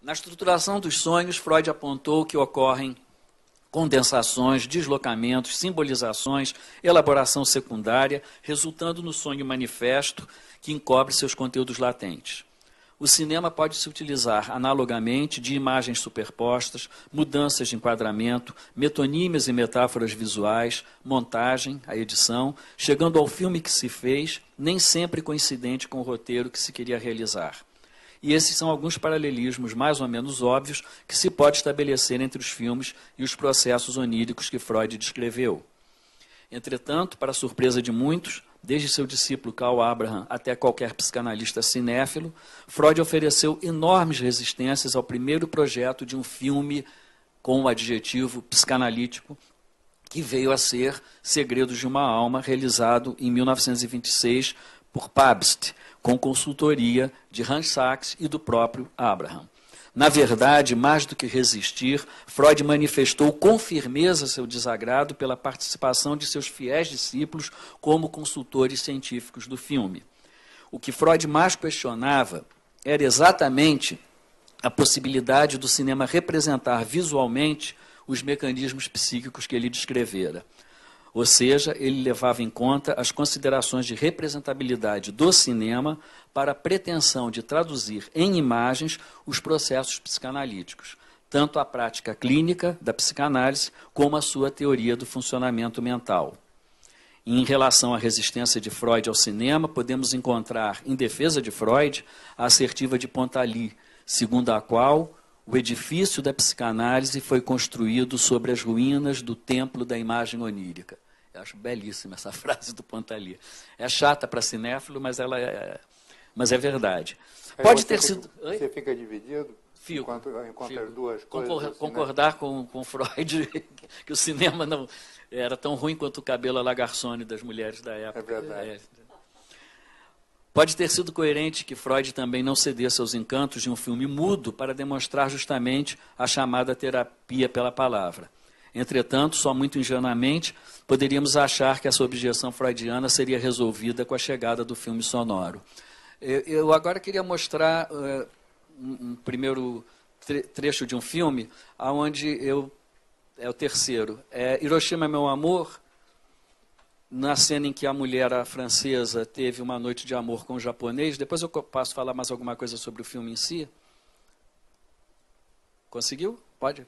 Na estruturação dos sonhos, Freud apontou que ocorrem condensações, deslocamentos, simbolizações, elaboração secundária, resultando no sonho manifesto que encobre seus conteúdos latentes. O cinema pode se utilizar analogamente de imagens superpostas, mudanças de enquadramento, metonímias e metáforas visuais, montagem, a edição, chegando ao filme que se fez, nem sempre coincidente com o roteiro que se queria realizar e esses são alguns paralelismos mais ou menos óbvios que se pode estabelecer entre os filmes e os processos oníricos que Freud descreveu. Entretanto, para surpresa de muitos, desde seu discípulo Karl Abraham até qualquer psicanalista cinéfilo, Freud ofereceu enormes resistências ao primeiro projeto de um filme com o adjetivo psicanalítico, que veio a ser Segredos de uma Alma, realizado em 1926 por Pabst, com consultoria de Hans Sachs e do próprio Abraham. Na verdade, mais do que resistir, Freud manifestou com firmeza seu desagrado pela participação de seus fiéis discípulos como consultores científicos do filme. O que Freud mais questionava era exatamente a possibilidade do cinema representar visualmente os mecanismos psíquicos que ele descrevera. Ou seja, ele levava em conta as considerações de representabilidade do cinema para a pretensão de traduzir em imagens os processos psicanalíticos, tanto a prática clínica da psicanálise como a sua teoria do funcionamento mental. Em relação à resistência de Freud ao cinema, podemos encontrar, em defesa de Freud, a assertiva de Pontali, segundo a qual o edifício da psicanálise foi construído sobre as ruínas do templo da imagem onírica. Eu acho belíssima essa frase do Pantali. É chata para cinéfilo, mas ela é, mas é verdade. Pode ter fica, sido. Oi? Você fica dividido? Fico, enquanto, enquanto fico. as duas coisas. Né? concordar com, com Freud que o cinema não era tão ruim quanto o cabelo à lagarçone das mulheres da é época. É verdade. É, Pode ter sido coerente que Freud também não cedesse aos encantos de um filme mudo para demonstrar justamente a chamada terapia pela palavra. Entretanto, só muito ingenuamente poderíamos achar que essa objeção freudiana seria resolvida com a chegada do filme sonoro. Eu, agora queria mostrar eh, um, primeiro trecho de um filme, aonde eu. É o terceiro. É Hiroshima, meu amor, na cena em que a mulher a francesa teve uma noite de amor com o japonês, depois eu passo a falar mais alguma coisa sobre o filme em si. Conseguiu? Pode.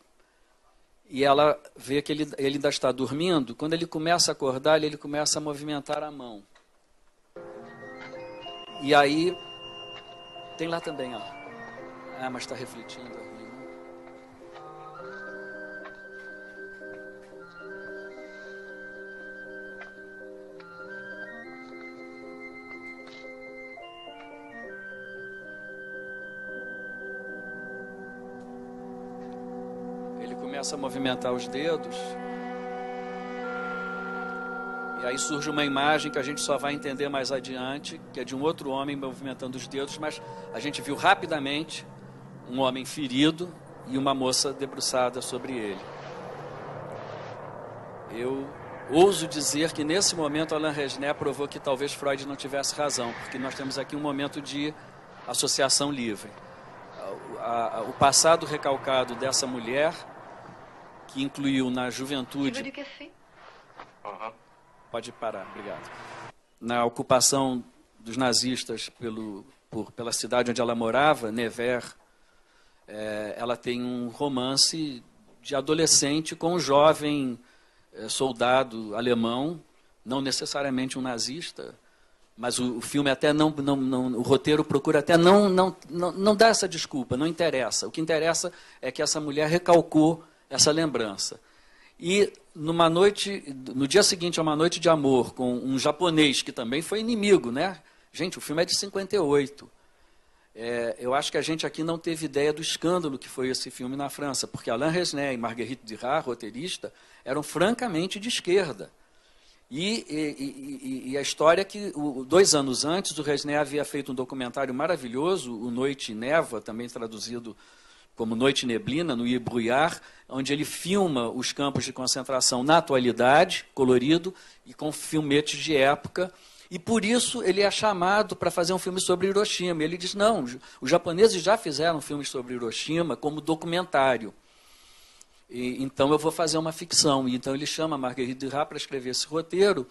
E ela vê que ele, ele ainda está dormindo. Quando ele começa a acordar, ele começa a movimentar a mão. E aí, tem lá também, ó. Ah, mas está refletindo. começa a movimentar os dedos. E aí surge uma imagem que a gente só vai entender mais adiante, que é de um outro homem movimentando os dedos, mas a gente viu rapidamente um homem ferido e uma moça debruçada sobre ele. Eu ouso dizer que nesse momento Alain Resnais provou que talvez Freud não tivesse razão, porque nós temos aqui um momento de associação livre. O passado recalcado dessa mulher que incluiu na juventude. Pode parar, obrigado. Na ocupação dos nazistas pelo, por, pela cidade onde ela morava, Nevers, é, ela tem um romance de adolescente com um jovem é, soldado alemão, não necessariamente um nazista, mas o, o filme até não, não, não, o roteiro procura até não, não, não, não dá essa desculpa, não interessa. O que interessa é que essa mulher recalcou essa lembrança. E numa noite, no dia seguinte a uma noite de amor com um japonês que também foi inimigo, né? Gente, o filme é de 58. É, eu acho que a gente aqui não teve ideia do escândalo que foi esse filme na França, porque Alain Resnais e Marguerite Duras, roteirista, eram francamente de esquerda. E, e, e, e a história é que, o, dois anos antes, o Resnais havia feito um documentário maravilhoso, O Noite e Neva, também traduzido como Noite e Neblina, no Ibruyar, onde ele filma os campos de concentração na atualidade, colorido, e com filmetes de época. E por isso ele é chamado para fazer um filme sobre Hiroshima. Ele diz: não, os japoneses já fizeram filmes sobre Hiroshima como documentário. E, então eu vou fazer uma ficção. E, então ele chama Marguerite Duras para escrever esse roteiro,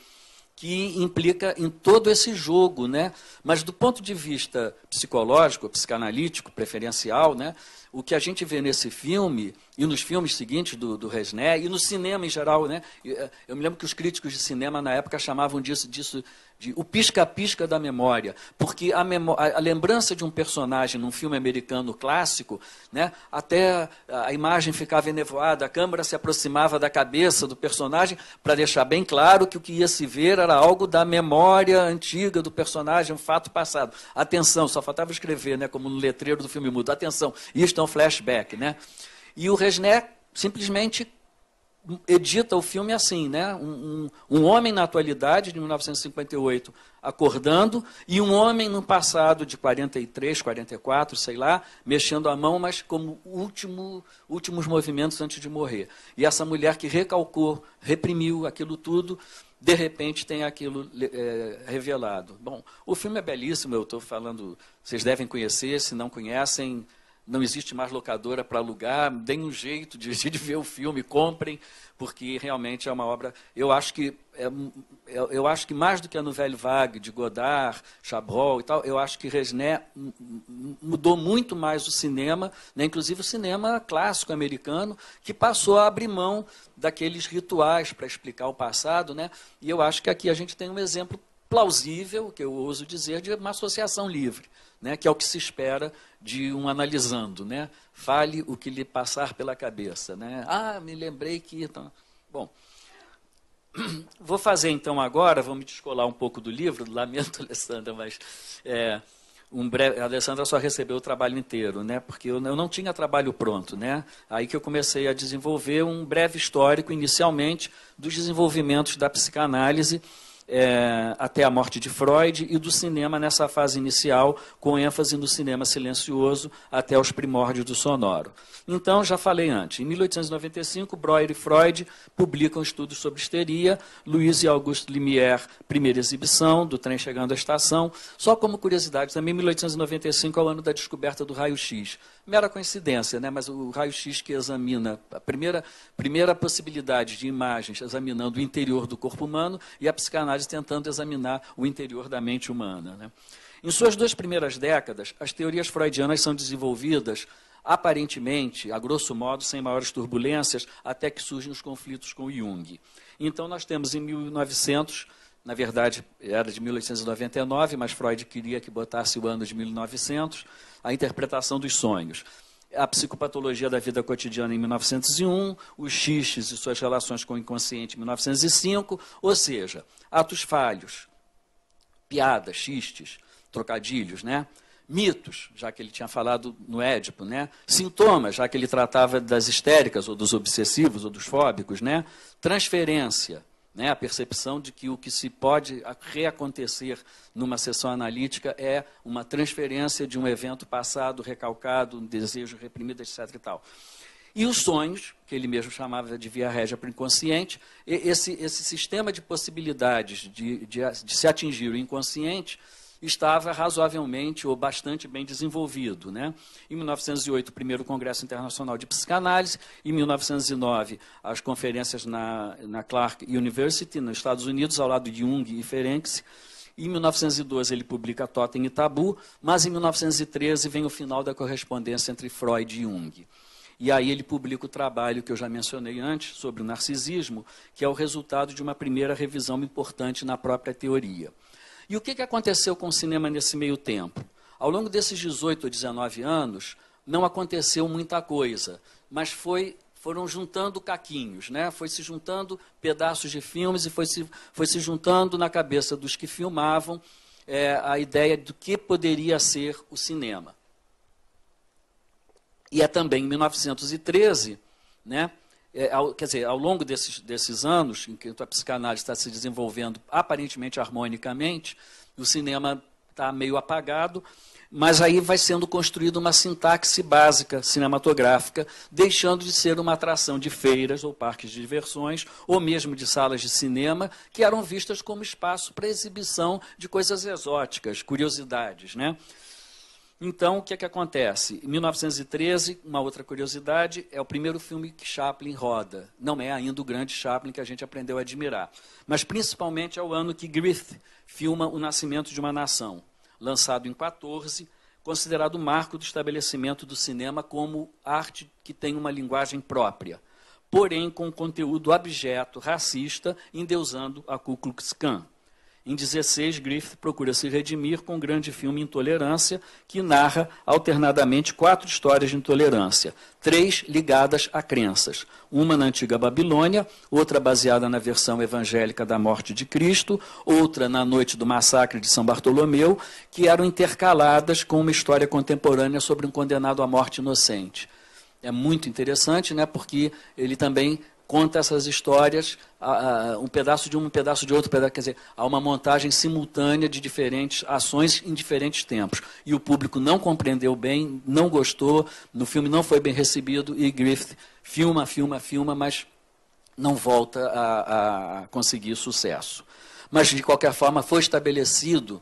que implica em todo esse jogo. Né? Mas do ponto de vista psicológico, psicanalítico, preferencial, né? o que a gente vê nesse filme e nos filmes seguintes do, do Resné e no cinema em geral, né? Eh, eu me lembro que os críticos de cinema na época chamavam disso, disso de o pisca-pisca da memória, porque a, memória, a, lembrança de um personagem num filme americano clássico, né? Até a imagem ficava enevoada, a câmera se aproximava da cabeça do personagem para deixar bem claro que o que ia se ver era algo da memória antiga do personagem, um fato passado. Atenção, só faltava escrever, né? Como no letreiro do filme mudo. Atenção, isto questão flashback, né? E o Resné simplesmente edita o filme assim, né? Um, um, um, homem na atualidade de 1958 acordando e um homem no passado de 43, 44, sei lá, mexendo a mão, mas como último, últimos movimentos antes de morrer. E essa mulher que recalcou, reprimiu aquilo tudo, de repente tem aquilo é, revelado. Bom, o filme é belíssimo, eu estou falando, vocês devem conhecer, se não conhecem, não existe mais locadora para alugar, deem um jeito de, de, ver o filme, comprem, porque realmente é uma obra. Eu acho que é, eu acho que mais do que a Nouvelle Vague de Godard, Chabrol e tal, eu acho que Resnais mudou muito mais o cinema, né, inclusive o cinema clássico americano, que passou a abrir mão daqueles rituais para explicar o passado, né? E eu acho que aqui a gente tem um exemplo plausível, que eu ouso dizer, de uma associação livre né, que é o que se espera de um analisando. Né? Fale o que lhe passar pela cabeça. Né? Ah, me lembrei que. Então... Bom, vou fazer então agora, vou me descolar um pouco do livro, lamento, Alessandra, mas. É, um breve, a Alessandra só recebeu o trabalho inteiro, né? Porque eu, não tinha trabalho pronto, né? Aí que eu comecei a desenvolver um breve histórico, inicialmente, dos desenvolvimentos da psicanálise é, até a morte de Freud e do cinema nessa fase inicial, com ênfase no cinema silencioso até os primórdios do sonoro. Então, já falei antes, em 1895, Breuer e Freud publicam estudos sobre histeria, Luiz e Auguste Lumière, primeira exibição, do trem chegando à estação. Só como curiosidade, também 1895 é o ano da descoberta do raio-x mera coincidência, né? mas o raio-x que examina a primeira, primeira possibilidade de imagens examinando o interior do corpo humano e a psicanálise tentando examinar o interior da mente humana. Né? Em suas duas primeiras décadas, as teorias freudianas são desenvolvidas aparentemente, a grosso modo, sem maiores turbulências, até que surgem os conflitos com Jung. Então, nós temos em 1900 na verdade, era de 1899, mas Freud queria que botasse o ano de 1900, a interpretação dos sonhos. A psicopatologia da vida cotidiana em 1901, os xistes e suas relações com o inconsciente em 1905, ou seja, atos falhos, piadas, xistes, trocadilhos, né? mitos, já que ele tinha falado no Édipo, né? Sintomas, já que ele tratava das histéricas ou dos obsessivos ou dos fóbicos, né? Transferência, né? A percepção de que o que se pode reacontecer numa sessão analítica é uma transferência de um evento passado, recalcado, um desejo reprimido, etc. E, tal. e os sonhos, que ele mesmo chamava de via régia para o inconsciente, esse, esse sistema de possibilidades de, de, de se atingir o inconsciente estava razoavelmente ou bastante bem desenvolvido. Né? Em 1908, o primeiro Congresso Internacional de Psicanálise, em 1909, as conferências na, na Clark University, nos Estados Unidos, ao lado de Jung e Ferenczi. Em 1912, ele publica Totem e Tabu, mas em 1913 vem o final da correspondência entre Freud e Jung. E aí ele publica o trabalho que eu já mencionei antes sobre o narcisismo, que é o resultado de uma primeira revisão importante na própria teoria. E o que, que aconteceu com o cinema nesse meio tempo? Ao longo desses 18 ou 19 anos, não aconteceu muita coisa, mas foi foram juntando caquinhos, né? foi se juntando pedaços de filmes e foi se, foi se juntando na cabeça dos que filmavam é, a ideia do que poderia ser o cinema. E é também em 1913 né, é, ao, quer dizer, ao longo desses, desses anos em que a psicanálise está se desenvolvendo aparentemente harmonicamente, o cinema está meio apagado, mas aí vai sendo construída uma sintaxe básica cinematográfica, deixando de ser uma atração de feiras ou parques de diversões, ou mesmo de salas de cinema, que eram vistas como espaço para exibição de coisas exóticas, curiosidades. Né? Então, o que é que acontece? Em 1913, uma outra curiosidade, é o primeiro filme que Chaplin roda. Não é ainda o grande Chaplin que a gente aprendeu a admirar. Mas, principalmente, é o ano que Griffith filma O Nascimento de uma Nação, lançado em 14, considerado o marco do estabelecimento do cinema como arte que tem uma linguagem própria, porém com conteúdo abjeto, racista, endeusando a Ku Klux Klan. Em 16, Griffith procura se redimir com o grande filme Intolerância, que narra alternadamente quatro histórias de intolerância, três ligadas a crenças. Uma na antiga Babilônia, outra baseada na versão evangélica da morte de Cristo, outra na noite do massacre de São Bartolomeu, que eram intercaladas com uma história contemporânea sobre um condenado à morte inocente. É muito interessante, né, porque ele também conta essas histórias, um pedaço de um, um pedaço de outro, pedaço, quer dizer, há uma montagem simultânea de diferentes ações em diferentes tempos. E o público não compreendeu bem, não gostou, no filme não foi bem recebido, e Griffith filma, filma, filma, mas não volta a, a conseguir sucesso. Mas, de qualquer forma, foi estabelecido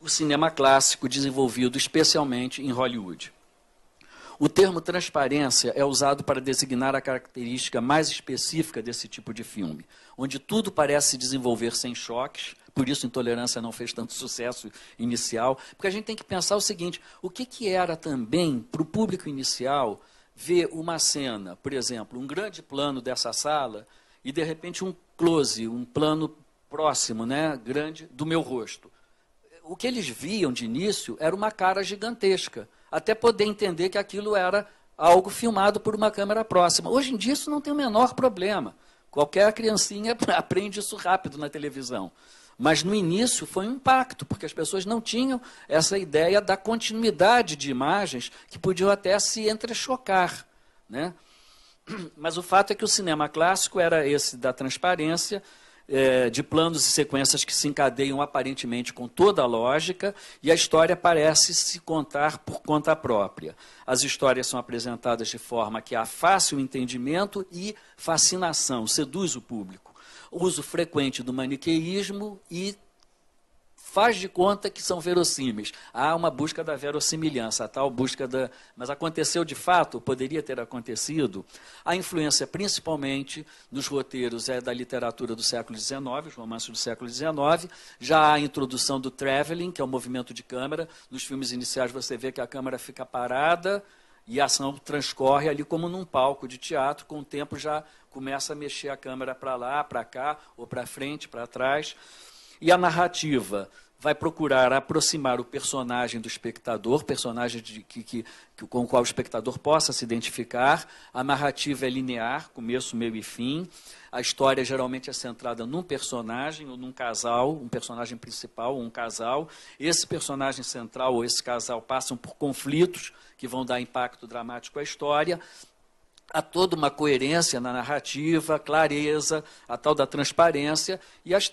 o cinema clássico desenvolvido especialmente em Hollywood. O termo transparência é usado para designar a característica mais específica desse tipo de filme, onde tudo parece se desenvolver sem choques, por isso Intolerância não fez tanto sucesso inicial, porque a gente tem que pensar o seguinte, o que, que era também para o público inicial ver uma cena, por exemplo, um grande plano dessa sala e de repente um close, um plano próximo, né, grande, do meu rosto. O que eles viam de início era uma cara gigantesca até poder entender que aquilo era algo filmado por uma câmera próxima. Hoje em dia isso não tem o menor problema. Qualquer criancinha aprende isso rápido na televisão. Mas no início foi um impacto, porque as pessoas não tinham essa ideia da continuidade de imagens que podiam até se entrechocar. Né? Mas o fato é que o cinema clássico era esse da transparência, é, de planos e sequências que se encadeiam aparentemente com toda a lógica e a história parece se contar por conta própria. As histórias são apresentadas de forma que há fácil entendimento e fascinação, seduz o público. Uso frequente do maniqueísmo e faz de conta que são verossímeis. Há uma busca da verossimilhança, a tal busca da. Mas aconteceu de fato, poderia ter acontecido. A influência, principalmente, nos roteiros é da literatura do século XIX, os romances do século XIX. Já há a introdução do traveling que é o movimento de câmera. Nos filmes iniciais você vê que a câmera fica parada e a ação transcorre ali como num palco de teatro, com o tempo já começa a mexer a câmera para lá, para cá, ou para frente, para trás. E a narrativa vai procurar aproximar o personagem do espectador, personagem de, que, que, com o qual o espectador possa se identificar. A narrativa é linear, começo, meio e fim. A história geralmente é centrada num personagem ou num casal, um personagem principal ou um casal. Esse personagem central ou esse casal passam por conflitos que vão dar impacto dramático à história há toda uma coerência na narrativa, clareza, a tal da transparência, e as,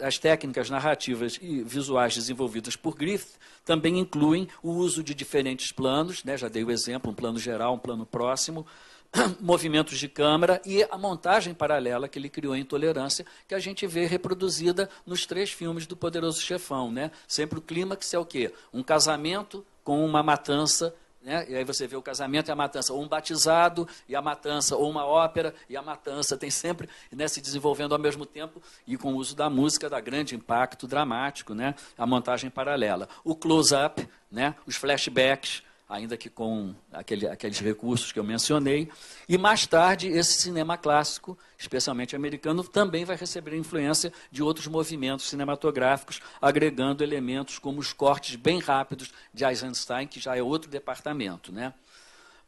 as, técnicas narrativas e visuais desenvolvidas por Griffith também incluem o uso de diferentes planos, né, já dei o exemplo, um plano geral, um plano próximo, movimentos de câmera e a montagem paralela que ele criou em Tolerância, que a gente vê reproduzida nos três filmes do Poderoso Chefão. Né? Sempre o clímax é o quê? Um casamento com uma matança né? E aí você vê o casamento e a matança, ou um batizado e a matança, ou uma ópera e a matança, tem sempre né, se desenvolvendo ao mesmo tempo e com o uso da música, da grande impacto dramático, né? a montagem paralela. O close-up, né? os flashbacks, ainda que com aquele, aqueles recursos que eu mencionei. E mais tarde, esse cinema clássico, especialmente americano, também vai receber influência de outros movimentos cinematográficos, agregando elementos como os cortes bem rápidos de Eisenstein, que já é outro departamento. Né?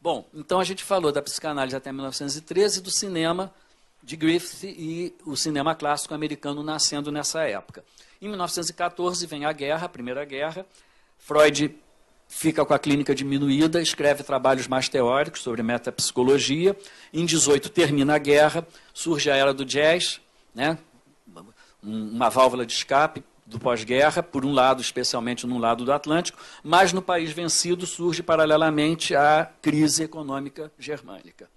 Bom, então a gente falou da psicanálise até 1913 do cinema de Griffith e o cinema clássico americano nascendo nessa época. Em 1914 vem a guerra, a Primeira Guerra. Freud fica com a clínica diminuída, escreve trabalhos mais teóricos sobre metapsicologia. Em 18 termina a guerra, surge a era do jazz, né? uma válvula de escape do pós-guerra, por um lado, especialmente num lado do Atlântico, mas no país vencido surge paralelamente a crise econômica germânica.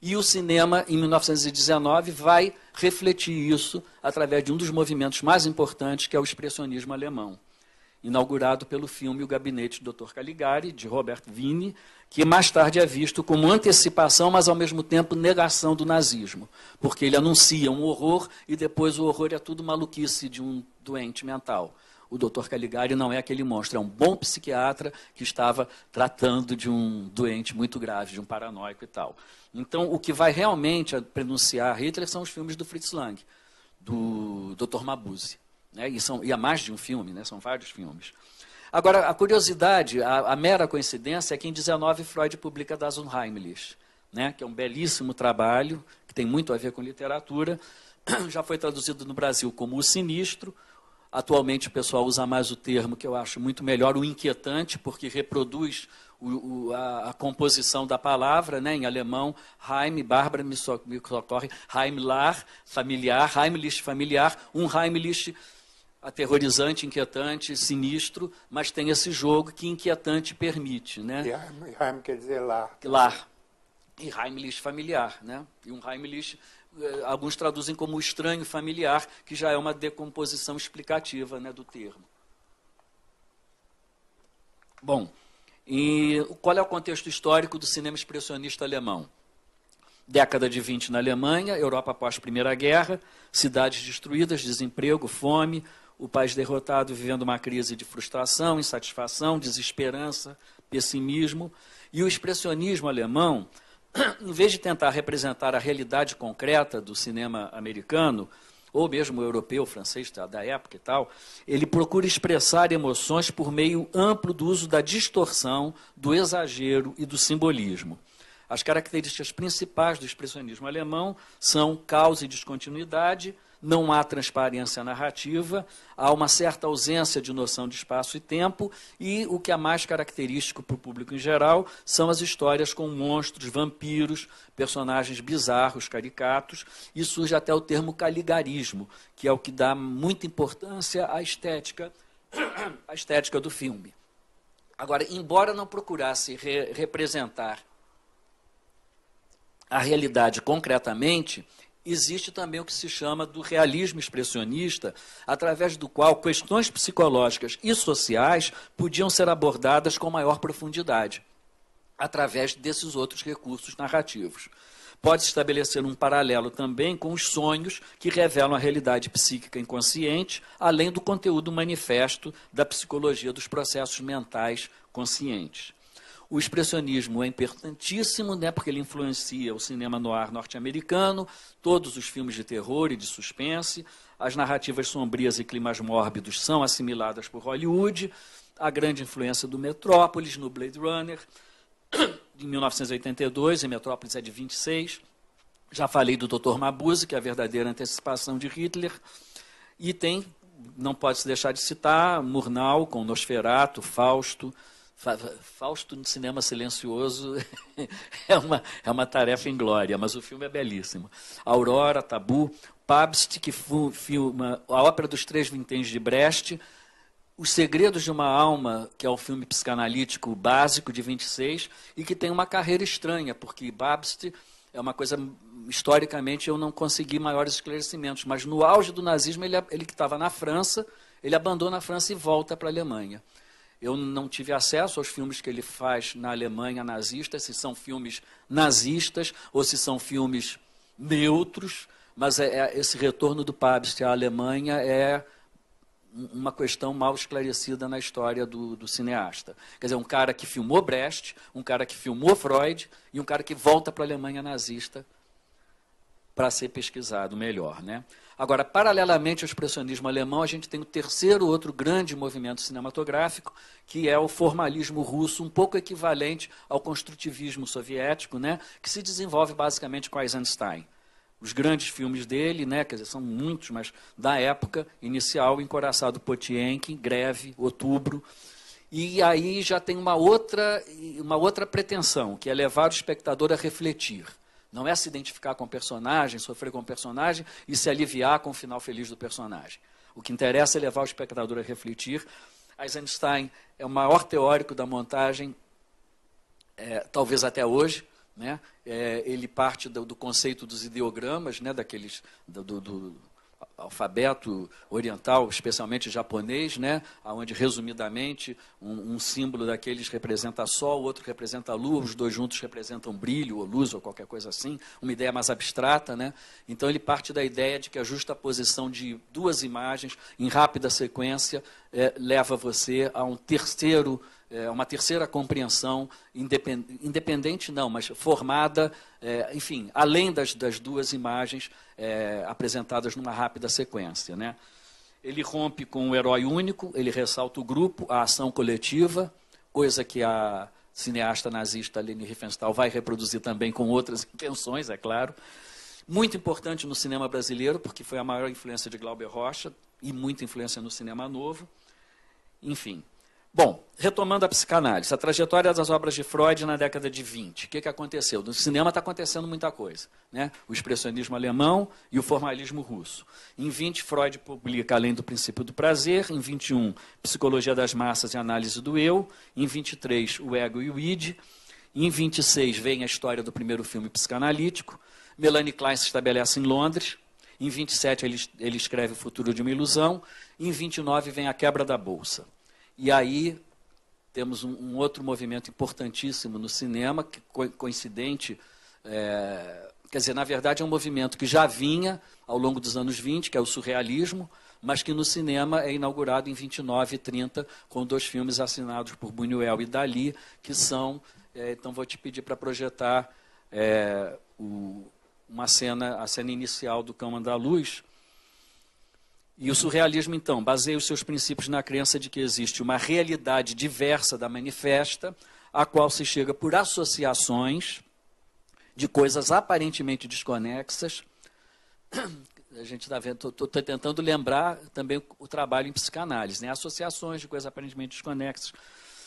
E o cinema, em 1919, vai refletir isso através de um dos movimentos mais importantes, que é o expressionismo alemão inaugurado pelo filme O Gabinete do Dr. Caligari, de Robert Vini, que mais tarde é visto como antecipação, mas ao mesmo tempo negação do nazismo, porque ele anuncia um horror e depois o horror é tudo maluquice de um doente mental. O Dr. Caligari não é aquele monstro, é um bom psiquiatra que estava tratando de um doente muito grave, de um paranoico e tal. Então, o que vai realmente pronunciar Hitler são os filmes do Fritz Lang, do Dr. Mabuse. Né? E, são, e há mais de um filme, né? são vários filmes. Agora, a curiosidade, a, a mera coincidência, é que em 19 Freud publica Das Unheimlich, né? que é um belíssimo trabalho, que tem muito a ver com literatura, já foi traduzido no Brasil como O Sinistro, Atualmente o pessoal usa mais o termo que eu acho muito melhor, o inquietante, porque reproduz o, o, a, a, composição da palavra, né? em alemão, Heim, Bárbara me, so, me socorre, Heimlar, familiar, Heimlich, familiar, um Heimlich aterrorizante, inquietante, sinistro, mas tem esse jogo que inquietante permite, né? E Heim quer dizer lar. Lar. E Heimlich familiar, né? E um Heimlich, eh, alguns traduzem como estranho familiar, que já é uma decomposição explicativa né, do termo. Bom, e qual é o contexto histórico do cinema expressionista alemão? Década de 20 na Alemanha, Europa após a Primeira Guerra, cidades destruídas, desemprego, fome, o país derrotado vivendo uma crise de frustração, insatisfação, desesperança, pessimismo. E o expressionismo alemão, em vez de tentar representar a realidade concreta do cinema americano, ou mesmo europeu, francês tá, da época e tal, ele procura expressar emoções por meio amplo do uso da distorção, do exagero e do simbolismo. As características principais do expressionismo alemão são causa e descontinuidade, não há transparência narrativa, há uma certa ausência de noção de espaço e tempo, e o que é mais característico para o público em geral são as histórias com monstros, vampiros, personagens bizarros, caricatos, e surge até o termo caligarismo, que é o que dá muita importância à estética, à estética do filme. Agora, embora não procurasse re representar a realidade concretamente, existe também o que se chama do realismo expressionista, através do qual questões psicológicas e sociais podiam ser abordadas com maior profundidade, através desses outros recursos narrativos. Pode estabelecer um paralelo também com os sonhos que revelam a realidade psíquica inconsciente, além do conteúdo manifesto da psicologia dos processos mentais conscientes. O expressionismo é importantíssimo, né, porque ele influencia o cinema noir norte-americano, todos os filmes de terror e de suspense, as narrativas sombrias e climas mórbidos são assimiladas por Hollywood, a grande influência do Metrópolis no Blade Runner, de 1982, e Metrópolis é de 26. Já falei do Dr. Mabuse, que é a verdadeira antecipação de Hitler, e tem, não pode se deixar de citar, Murnau com Nosferato, Fausto, Fausto no cinema silencioso é, uma, é uma tarefa glória, mas o filme é belíssimo. Aurora, Tabu, Pabst, que filma a ópera dos Três Vinténs de Brecht, Os Segredos de uma Alma, que é o filme psicanalítico básico de 26, e que tem uma carreira estranha, porque Pabst é uma coisa, historicamente, eu não consegui maiores esclarecimentos, mas no auge do nazismo, ele, ele que estava na França, ele abandona a França e volta para a Alemanha. Eu não tive acesso aos filmes que ele faz na Alemanha nazista, se são filmes nazistas ou se são filmes neutros, mas é, é, esse retorno do Pabst à Alemanha é uma questão mal esclarecida na história do, do, cineasta. Quer dizer, um cara que filmou Brecht, um cara que filmou Freud e um cara que volta para a Alemanha nazista para ser pesquisado melhor. Né? Agora, paralelamente ao expressionismo alemão, a gente tem o terceiro outro grande movimento cinematográfico, que é o formalismo russo, um pouco equivalente ao construtivismo soviético, né? que se desenvolve basicamente com Eisenstein. Os grandes filmes dele, né, quer dizer, são muitos, mas da época inicial, Encoraçado Potienkin, Greve, Outubro, e aí já tem uma outra, uma outra pretensão, que é levar o espectador a refletir. Não é se identificar com o personagem, sofrer com o personagem e se aliviar com o final feliz do personagem. O que interessa é levar o espectador a refletir. Eisenstein é o maior teórico da montagem, é, talvez até hoje. Né? É, ele parte do, do, conceito dos ideogramas, né? daqueles do, do, alfabeto oriental, especialmente japonês, né, onde, resumidamente, um, um, símbolo daqueles representa sol, o outro representa lua, os dois juntos representam brilho ou luz ou qualquer coisa assim, uma ideia mais abstrata. Né? Então, ele parte da ideia de que a justa posição de duas imagens, em rápida sequência, é, leva você a um terceiro é, uma terceira compreensão, independente, independente não, mas formada, é, enfim, além das, das duas imagens é, apresentadas numa rápida sequência. Né? Ele rompe com o herói único, ele ressalta o grupo, a ação coletiva, coisa que a cineasta nazista Leni Riefenstahl vai reproduzir também com outras intenções, é claro. Muito importante no cinema brasileiro, porque foi a maior influência de Glauber Rocha e muita influência no cinema novo. Enfim, Bom, retomando a psicanálise, a trajetória das obras de Freud na década de 20. O que, que aconteceu? No cinema está acontecendo muita coisa. Né? O expressionismo alemão e o formalismo russo. Em 20, Freud publica Além do Princípio do Prazer. Em 21, Psicologia das Massas e Análise do Eu. Em 23, O Ego e o Id. Em 26, vem a história do primeiro filme psicanalítico. Melanie Klein se estabelece em Londres. Em 27, ele, ele escreve O Futuro de uma Ilusão. Em 29, vem a quebra da Bolsa. E aí temos um, um outro movimento importantíssimo no cinema, que co coincidente, é, quer dizer, na verdade é um movimento que já vinha ao longo dos anos 20, que é o surrealismo, mas que no cinema é inaugurado em 29 e 30, com dois filmes assinados por Buñuel e Dali, que são. É, então vou te pedir para projetar é, o, uma cena, a cena inicial do Cão Andaluz, e o surrealismo, então, baseia os seus princípios na crença de que existe uma realidade diversa da manifesta, a qual se chega por associações de coisas aparentemente desconexas. A gente está vendo, estou tentando lembrar também o trabalho em psicanálise, né? associações de coisas aparentemente desconexas,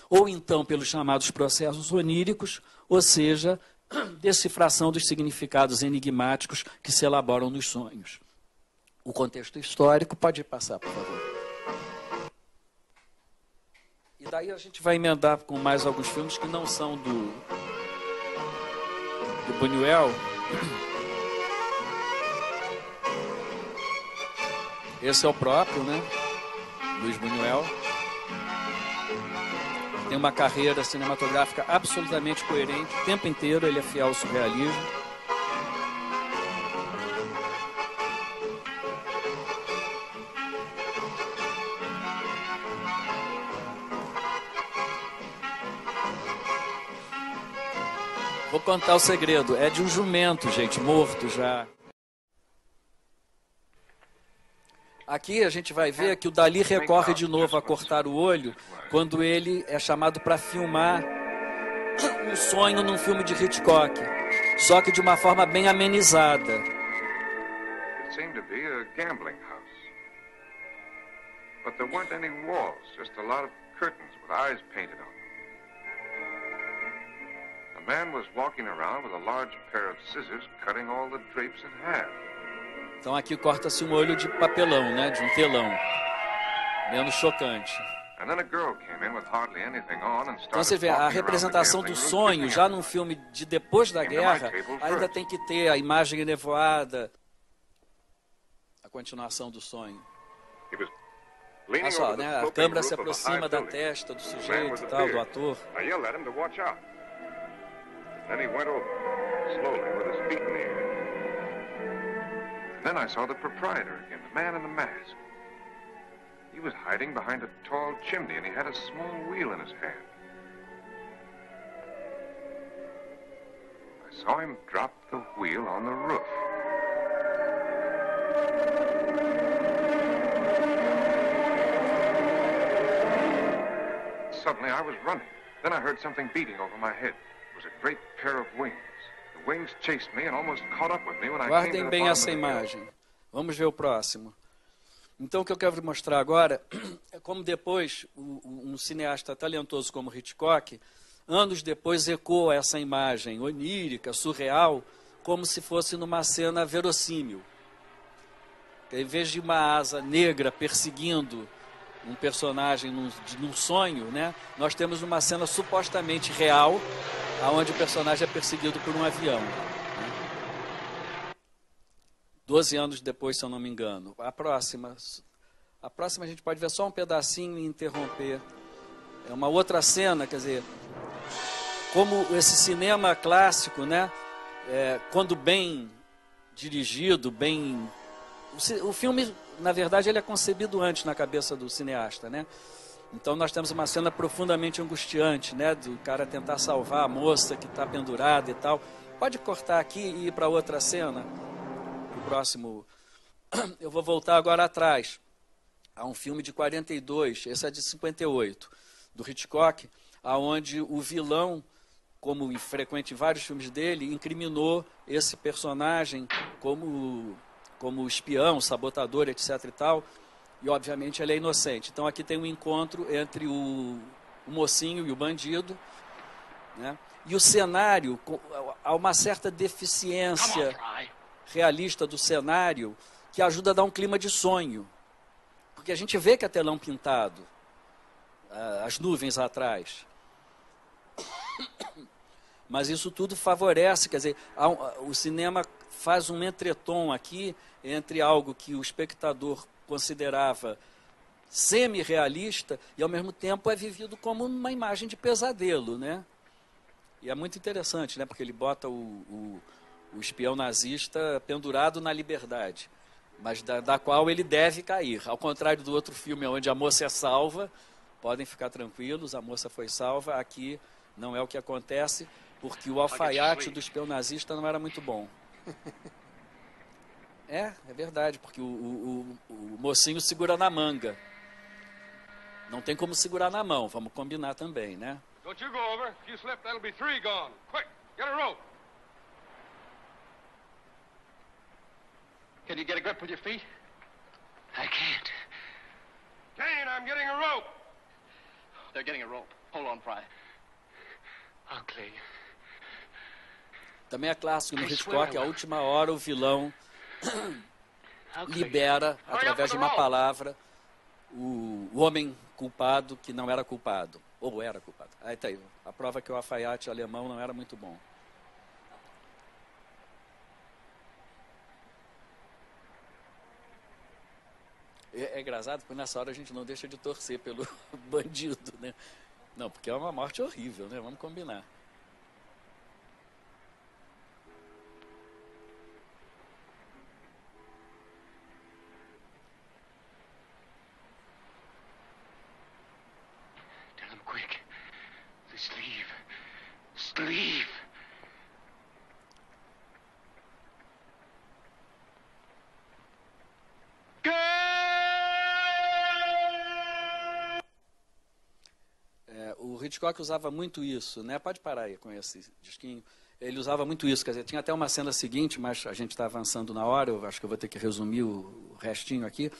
ou então pelos chamados processos oníricos, ou seja, decifração dos significados enigmáticos que se elaboram nos sonhos o contexto histórico. Pode passar, por favor. E daí a gente vai emendar com mais alguns filmes que não são do, do Buñuel. Esse é o próprio, né? Luiz Buñuel. Tem uma carreira cinematográfica absolutamente coerente. O tempo inteiro ele é fiel ao surrealismo. contar o segredo. É de um jumento, gente, morto já. Aqui a gente vai ver que o Dali recorre de novo a cortar o olho quando ele é chamado para filmar um sonho num filme de Hitchcock, só que de uma forma bem amenizada. Parecia ser um But Mas não havia walls, just a lot of curtains with eyes painted on man was walking around with a large pair of scissors cutting all the drapes in half. Então aqui corta-se um olho de papelão, né, de um telão. Menos chocante. Então você vê, a representação do sonho, já num filme de depois da guerra, ainda tem que ter a imagem nevoada, a continuação do sonho. Olha só, né? a câmera se aproxima da testa do sujeito e tal, do ator. Then he went over, slowly, with his feet in the air. Then I saw the proprietor again, the man in the mask. He was hiding behind a tall chimney, and he had a small wheel in his hand. I saw him drop the wheel on the roof. Suddenly, I was running. Then I heard something beating over my head. Guardem bem essa imagem. Vamos ver o próximo. Então, o que eu quero mostrar agora é como depois um cineasta talentoso como Hitchcock, anos depois, ecoa essa imagem onírica, surreal, como se fosse numa cena verossímil. Em vez de uma asa negra perseguindo um personagem num, num sonho, né, nós temos uma cena supostamente real aonde o personagem é perseguido por um avião. Né? Doze anos depois, se eu não me engano. A próxima, a próxima a gente pode ver só um pedacinho e interromper. É uma outra cena, quer dizer, como esse cinema clássico, né? É, quando bem dirigido, bem. O, o filme, na verdade, ele é concebido antes na cabeça do cineasta, né? Então nós temos uma cena profundamente angustiante, né, do cara tentar salvar a moça que está pendurada e tal. Pode cortar aqui e ir para outra cena. O próximo, eu vou voltar agora atrás a um filme de 42, esse é de 58, do Hitchcock, aonde o vilão, como frequente em vários filmes dele, incriminou esse personagem como como espião, sabotador, etc e tal. E, obviamente, ele é inocente. Então, aqui tem um encontro entre o, o mocinho e o bandido. Né? E o cenário, há uma certa deficiência realista do cenário que ajuda a dar um clima de sonho. Porque a gente vê que é telão pintado, ah, as nuvens atrás. Mas isso tudo favorece, quer dizer, o cinema faz um entretom aqui entre algo que o espectador considerava semi-realista e, ao mesmo tempo, é vivido como uma imagem de pesadelo, né? E é muito interessante, né? Porque ele bota o, o, o espião nazista pendurado na liberdade, mas da, da, qual ele deve cair. Ao contrário do outro filme, onde a moça é salva, podem ficar tranquilos, a moça foi salva. Aqui não é o que acontece, porque o alfaiate do espião nazista não era muito bom. É, é verdade, porque o, o, o, o mocinho segura na manga. Não tem como segurar na mão, vamos combinar também, né? Don't you go over. If you slip, that'll be three gone. Quick, get a rope. Can you get a grip with your feet? I can't. Kane, I'm getting a rope. They're getting a rope. Hold on, Fry. I'll clear you. Também é clássico no Hitchcock, a última hora o vilão ah, libera, através de uma palavra, o homem culpado que não era culpado, ou era culpado. Aí está aí, a prova que o alfaiate alemão não era muito bom. É, é engraçado, porque nessa hora a gente não deixa de torcer pelo bandido, né? Não, porque é uma morte horrível, né? Vamos combinar. Hitchcock usava muito isso, né? Pode parar aí com esse disquinho. Ele usava muito isso, quer dizer, tinha até uma cena seguinte, mas a gente está avançando na hora, eu acho que eu vou ter que resumir o restinho aqui.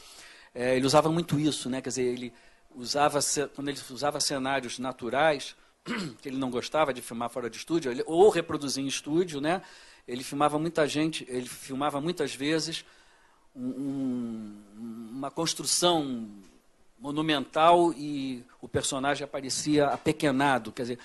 É, ele usava muito isso, né? Quer dizer, ele usava quando ele usava cenários naturais que ele não gostava de filmar fora de estúdio, ele, ou reproduzir em estúdio, né? Ele filmava muita gente, ele filmava muitas vezes um, um, uma construção monumental e o personagem aparecia apequenado. Quer dizer,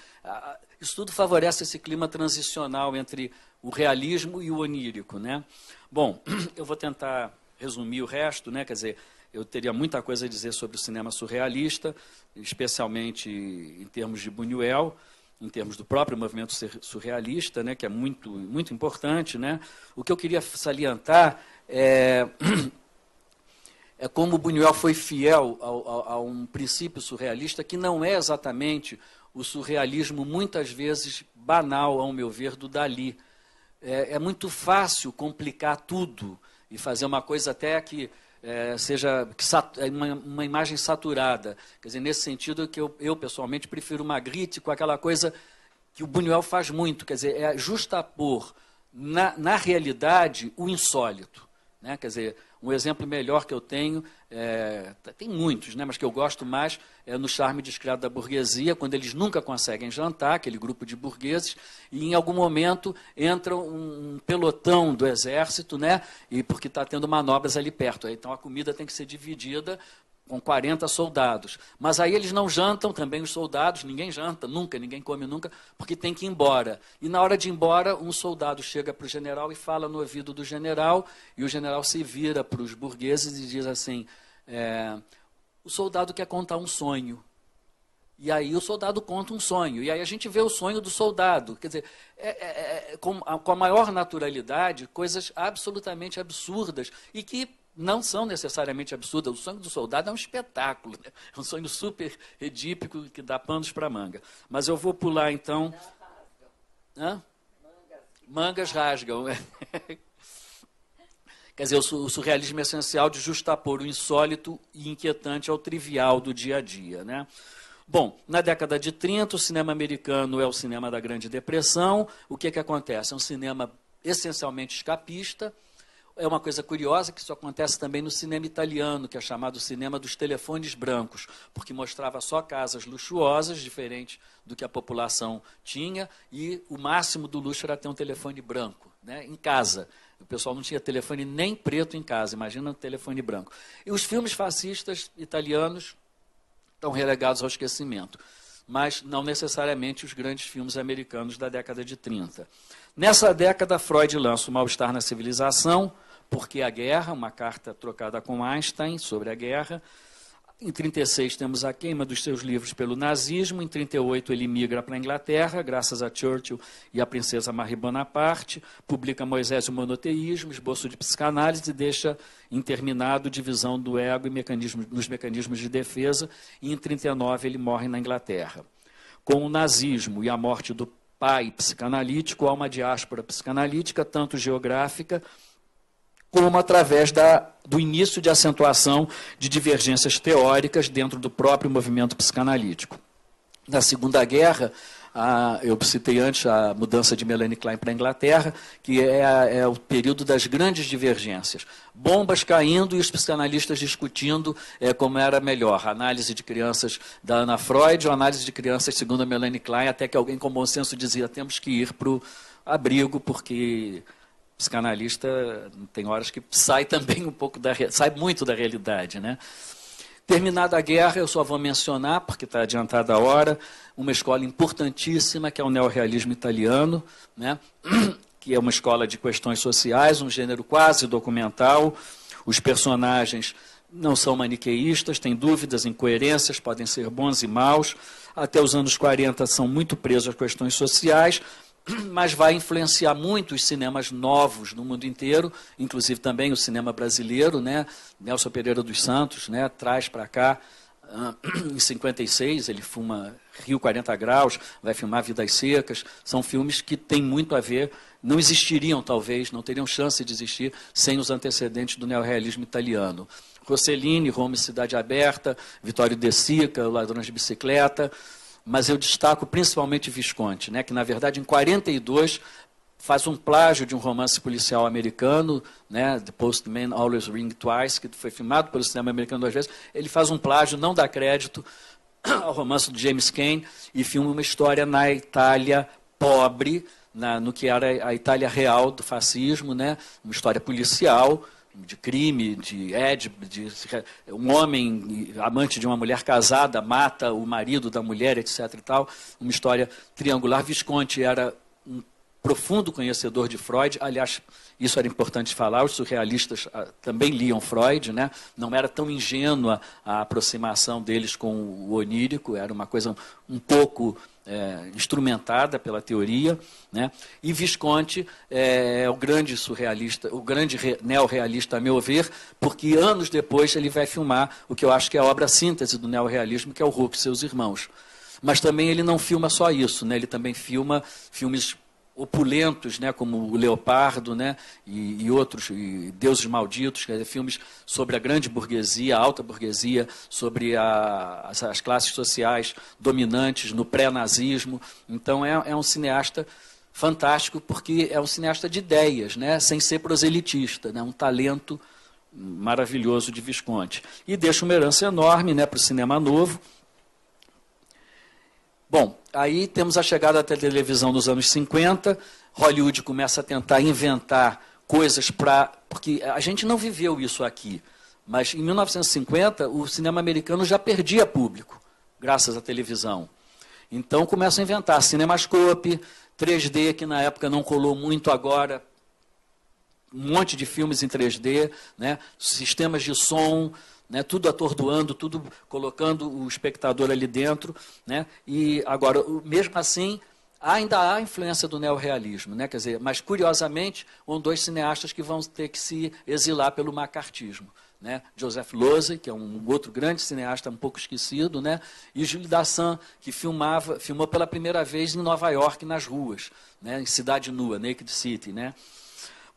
isso tudo favorece esse clima transicional entre o realismo e o onírico. Né? Bom, eu vou tentar resumir o resto, né? quer dizer, eu teria muita coisa a dizer sobre o cinema surrealista, especialmente em termos de Buñuel, em termos do próprio movimento surrealista, né, que é muito, muito importante. Né? O que eu queria salientar é é como Buñuel foi fiel a um princípio surrealista que não é exatamente o surrealismo, muitas vezes banal, ao meu ver, do Dali. É, é muito fácil complicar tudo e fazer uma coisa até que é, seja que sat, é uma, uma, imagem saturada. Quer dizer, nesse sentido que eu, eu pessoalmente prefiro Magritte com aquela coisa que o Buñuel faz muito, quer dizer, é justapor na, na realidade o insólito. Né? Quer dizer, um exemplo melhor que eu tenho, é, tem muitos, né, mas que eu gosto mais, é no Charme Descriado da Burguesia, quando eles nunca conseguem jantar, aquele grupo de burgueses, e em algum momento entra um pelotão do exército, né, e porque está tendo manobras ali perto. Então a comida tem que ser dividida com 40 soldados. Mas aí eles não jantam também, os soldados, ninguém janta nunca, ninguém come nunca, porque tem que ir embora. E na hora de ir embora, um soldado chega para o general e fala no ouvido do general, e o general se vira para os burgueses e diz assim: é, o soldado quer contar um sonho. E aí o soldado conta um sonho. E aí a gente vê o sonho do soldado. Quer dizer, é, é, é, com, a, com, a, maior naturalidade, coisas absolutamente absurdas e que não são necessariamente absurdas. O sonho do soldado é um espetáculo, né? é um sonho super edípico que dá panos para manga. Mas eu vou pular então. Hã? Mangas rasgam. É. Quer dizer, o surrealismo é essencial de justapor o insólito e inquietante ao trivial do dia a dia. Né? Bom, na década de 30, o cinema americano é o cinema da Grande Depressão. O que, é que acontece? É um cinema essencialmente escapista, é uma coisa curiosa que isso acontece também no cinema italiano, que é chamado cinema dos telefones brancos, porque mostrava só casas luxuosas, diferente do que a população tinha, e o máximo do luxo era ter um telefone branco, né, em casa. O pessoal não tinha telefone nem preto em casa, imagina um telefone branco. E os filmes fascistas italianos estão relegados ao esquecimento mas não necessariamente os grandes filmes americanos da década de 30. Nessa década, Freud lança O Mal-Estar na Civilização, porque a guerra, uma carta trocada com Einstein sobre a guerra. Em 36 temos a queima dos seus livros pelo nazismo. Em 38 ele migra para a Inglaterra, graças a Churchill e a princesa Marie Bonaparte. Publica Moisés e o monoteísmo, esboço de psicanálise e deixa interminado divisão do ego e mecanismos, nos mecanismos de defesa. E em 39 ele morre na Inglaterra. Com o nazismo e a morte do pai psicanalítico, há uma diáspora psicanalítica, tanto geográfica como através da, do início de acentuação de divergências teóricas dentro do próprio movimento psicanalítico. Na Segunda Guerra, a, eu citei antes a mudança de Melanie Klein para a Inglaterra, que é, a, é, o período das grandes divergências. Bombas caindo e os psicanalistas discutindo é, como era melhor. Análise de crianças da Ana Freud ou análise de crianças segundo a Melanie Klein, até que alguém com bom senso dizia temos que ir para o abrigo, porque psicanalista tem horas que sai também um pouco da sai muito da realidade, né? Terminada a guerra, eu só vou mencionar, porque está adiantada a hora, uma escola importantíssima que é o neorrealismo italiano, né? que é uma escola de questões sociais, um gênero quase documental. Os personagens não são maniqueístas, têm dúvidas, incoerências, podem ser bons e maus. Até os anos 40 são muito presos às questões sociais, mas vai influenciar muito os cinemas novos no mundo inteiro, inclusive também o cinema brasileiro, né? Nelson Pereira dos Santos, né? Traz para cá ah, em 56 ele filma Rio 40 graus, vai filmar Vidas Secas, são filmes que têm muito a ver, não existiriam talvez, não teriam chance de existir sem os antecedentes do neorrealismo italiano. Rossellini, Roma e Cidade Aberta, Vittorio De Sica, O Ladrões de Bicicleta, mas eu destaco principalmente Visconti, né, que na verdade em 42 faz um plágio de um romance policial americano, né, The Postman Always Ring Twice, que foi filmado pelo cinema americano duas vezes. Ele faz um plágio, não dá crédito ao romance do James Cain e filma uma história na Itália pobre, na, no que era a Itália real do fascismo, né, uma história policial de crime, de édipo, de um homem amante de uma mulher casada mata o marido da mulher, etc. E tal, uma história triangular. Visconti era um profundo conhecedor de Freud, aliás, isso era importante falar, os surrealistas ah, também liam Freud, né? não era tão ingênua a aproximação deles com o onírico, era uma coisa um pouco é, instrumentada pela teoria, né? E Visconti é, é o grande surrealista, o grande neorrealista, a meu ver, porque anos depois ele vai filmar o que eu acho que é a obra síntese do neorrealismo, que é o Hulk e seus irmãos. Mas também ele não filma só isso, né? Ele também filma filmes opulentos, né, como o Leopardo, né, e, e outros e Deuses Malditos, quer dizer, filmes sobre a grande burguesia, a alta burguesia, sobre a, as, as, classes sociais dominantes no pré-nazismo. Então é, é um cineasta fantástico porque é um cineasta de ideias, né, sem ser proselitista, né, um talento maravilhoso de Visconti e deixa uma herança enorme, né, para o cinema novo. Bom, Aí temos a chegada da televisão nos anos 50, Hollywood começa a tentar inventar coisas para. Porque a gente não viveu isso aqui. Mas em 1950, o cinema americano já perdia público, graças à televisão. Então começa a inventar cinemascope, 3D, que na época não colou muito, agora um monte de filmes em 3D, né? sistemas de som, né, tudo atordoando, tudo colocando o espectador ali dentro. Né, e agora, mesmo assim, ainda há influência do neorrealismo, né? Quer dizer, mas curiosamente, um dois cineastas que vão ter que se exilar pelo macartismo, né? Joseph Losey, que é um outro grande cineasta um pouco esquecido, né? E Julie Dassin, que filmava, filmou pela primeira vez em Nova York nas ruas, né? Em Cidade Nua, Naked City, né?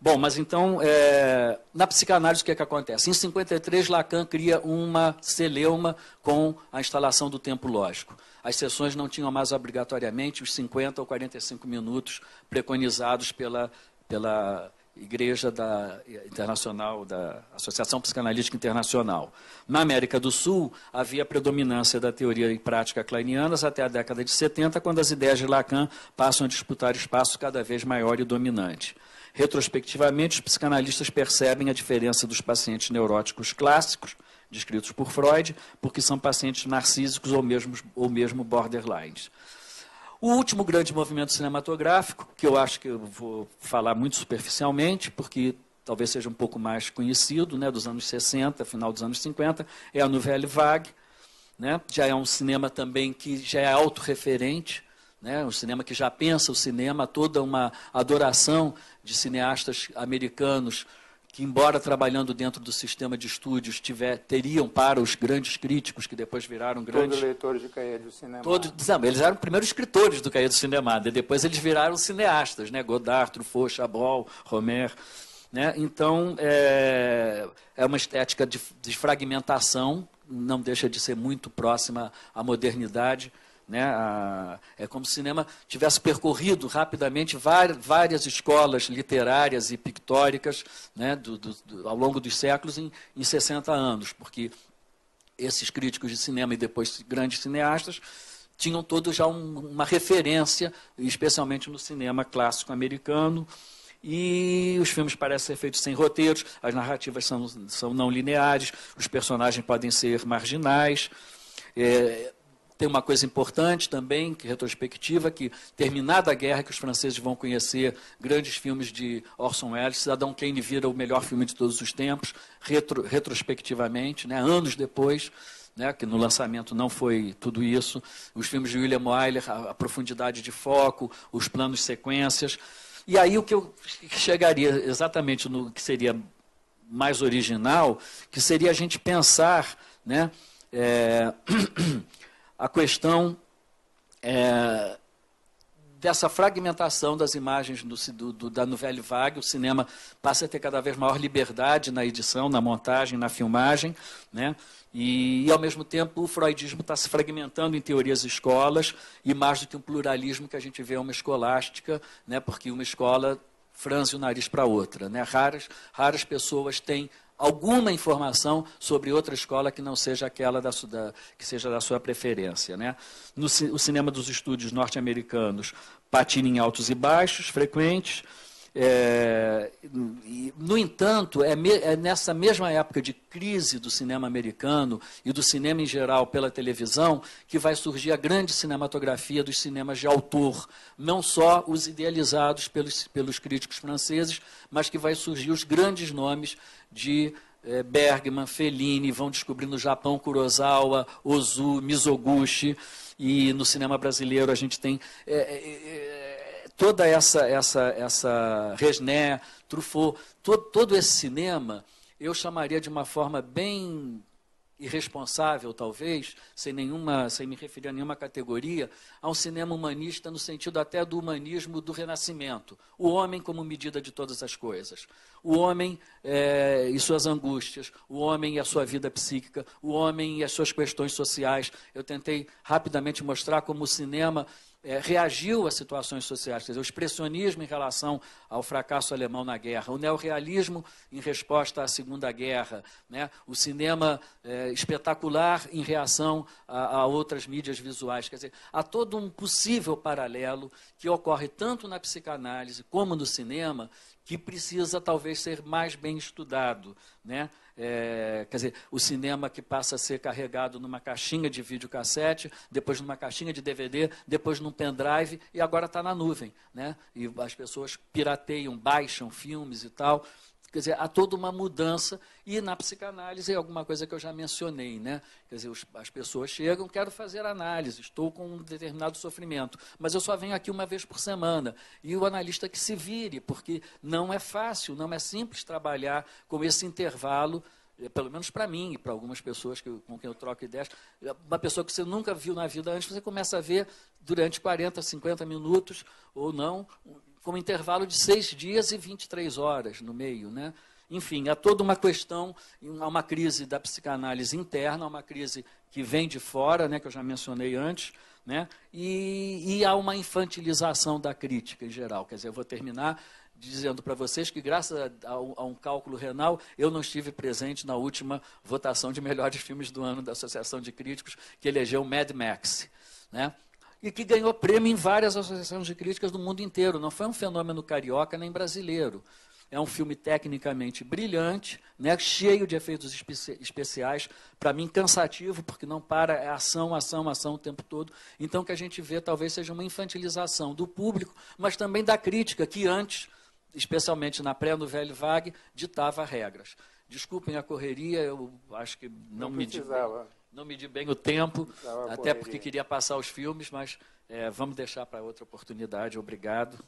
Bom, mas então, é, na psicanálise, o que é que acontece? Em 53, Lacan cria uma celeuma com a instalação do tempo lógico. As sessões não tinham mais obrigatoriamente os 50 ou 45 minutos preconizados pela, pela Igreja da Internacional, da Associação Psicanalítica Internacional. Na América do Sul, havia predominância da teoria e prática kleinianas até a década de 70, quando as ideias de Lacan passam a disputar espaço cada vez maior e dominante. Retrospectivamente, os psicanalistas percebem a diferença dos pacientes neuróticos clássicos, descritos por Freud, porque são pacientes narcísicos ou mesmo, ou mesmo borderlines. O último grande movimento cinematográfico, que eu acho que eu vou falar muito superficialmente, porque talvez seja um pouco mais conhecido, né, dos anos 60, final dos anos 50, é a Nouvelle Vague. Né? Já é um cinema também que já é autorreferente, né? um cinema que já pensa o cinema, toda uma adoração de cineastas americanos que, embora trabalhando dentro do sistema de estúdios, tiver, teriam para os grandes críticos, que depois viraram grandes... Todos leitores de Caia do Cinema. Todos, eles eram primeiros escritores do Caia do Cinema, né? depois eles viraram cineastas, né? Godard, Truffaut, Chabrol, Romer... Né? Então, é, é uma estética de, de fragmentação, não deixa de ser muito próxima à modernidade, né? é como se o cinema tivesse percorrido rapidamente várias, várias escolas literárias e pictóricas né? do, do, do, ao longo dos séculos em, em 60 anos, porque esses críticos de cinema e depois grandes cineastas tinham todos já um, uma referência, especialmente no cinema clássico americano. E os filmes parecem ser feitos sem roteiros, as narrativas são, são não lineares, os personagens podem ser marginais. É, tem uma coisa importante também, que é retrospectiva, que terminada a guerra, que os franceses vão conhecer grandes filmes de Orson Welles, Cidadão Kane vira o melhor filme de todos os tempos, retro, retrospectivamente, né, anos depois, né, que no lançamento não foi tudo isso. Os filmes de William Wyler, a, a profundidade de foco, os planos sequências. E aí o que eu chegaria exatamente no que seria mais original, que seria a gente pensar, né, é, a questão é, dessa fragmentação das imagens do, do, do, da Nouvelle Vague, o cinema passa a ter cada vez maior liberdade na edição, na montagem, na filmagem, né? E, ao mesmo tempo, o freudismo está se fragmentando em teorias escolas e mais do que um pluralismo que a gente vê uma escolástica, né? porque uma escola franze o nariz para outra. Né? Raras, raras pessoas têm alguma informação sobre outra escola que não seja aquela da, da que seja da sua preferência. Né? No o cinema dos estúdios norte-americanos patina em altos e baixos frequentes, é, no entanto, é, me, é, nessa mesma época de crise do cinema americano e do cinema em geral pela televisão que vai surgir a grande cinematografia dos cinemas de autor, não só os idealizados pelos, pelos críticos franceses, mas que vai surgir os grandes nomes de é, Bergman, Fellini, vão descobrir no Japão Kurosawa, Ozu, Mizoguchi, e no cinema brasileiro a gente tem é, é, é, toda essa, essa, essa Resné, Truffaut, todo, todo esse cinema, eu chamaria de uma forma bem irresponsável, talvez, sem nenhuma, sem me referir a nenhuma categoria, a um cinema humanista no sentido até do humanismo do Renascimento, o homem como medida de todas as coisas, o homem é, e suas angústias, o homem e a sua vida psíquica, o homem e as suas questões sociais. Eu tentei rapidamente mostrar como o cinema é, reagiu a situações sociais, quer dizer, o expressionismo em relação ao fracasso alemão na guerra, o neorrealismo em resposta à Segunda Guerra, né? o cinema é, espetacular em reação a, a, outras mídias visuais. Quer dizer, há todo um possível paralelo que ocorre tanto na psicanálise como no cinema, que precisa talvez ser mais bem estudado. Né? É, quer dizer, o cinema que passa a ser carregado numa caixinha de videocassete, depois numa caixinha de DVD, depois num pendrive e agora está na nuvem. Né? E as pessoas pirateiam, baixam filmes e tal. Quer dizer, há toda uma mudança. E na psicanálise é alguma coisa que eu já mencionei, né? Quer dizer, os, as pessoas chegam, quero fazer análise, estou com um determinado sofrimento, mas eu só venho aqui uma vez por semana. E o analista que se vire, porque não é fácil, não é simples trabalhar com esse intervalo eh, pelo menos para mim e para algumas pessoas que, com quem eu troco ideias, uma pessoa que você nunca viu na vida antes, você começa a ver durante 40, 50 minutos ou não, com um intervalo de seis dias e 23 horas no meio, né? Enfim, há toda uma questão, há uma crise da psicanálise interna, há uma crise que vem de fora, né, que eu já mencionei antes, né, e, e há uma infantilização da crítica em geral. Quer dizer, eu vou terminar dizendo para vocês que, graças a, a, um cálculo renal, eu não estive presente na última votação de melhores filmes do ano da Associação de Críticos, que elegeu Mad Max. Né? e que ganhou prêmio em várias associações de críticas do mundo inteiro. Não foi um fenômeno carioca nem brasileiro. É um filme tecnicamente brilhante, né, cheio de efeitos especiais, para mim cansativo, porque não para, é ação, ação, ação o tempo todo. Então, o que a gente vê talvez seja uma infantilização do público, mas também da crítica, que antes, especialmente na pré velho Vague, ditava regras. Desculpem a correria, eu acho que não, não me... Precisava não medi bem o tempo, é até porque queria passar os filmes, mas é, vamos deixar para outra oportunidade. Obrigado.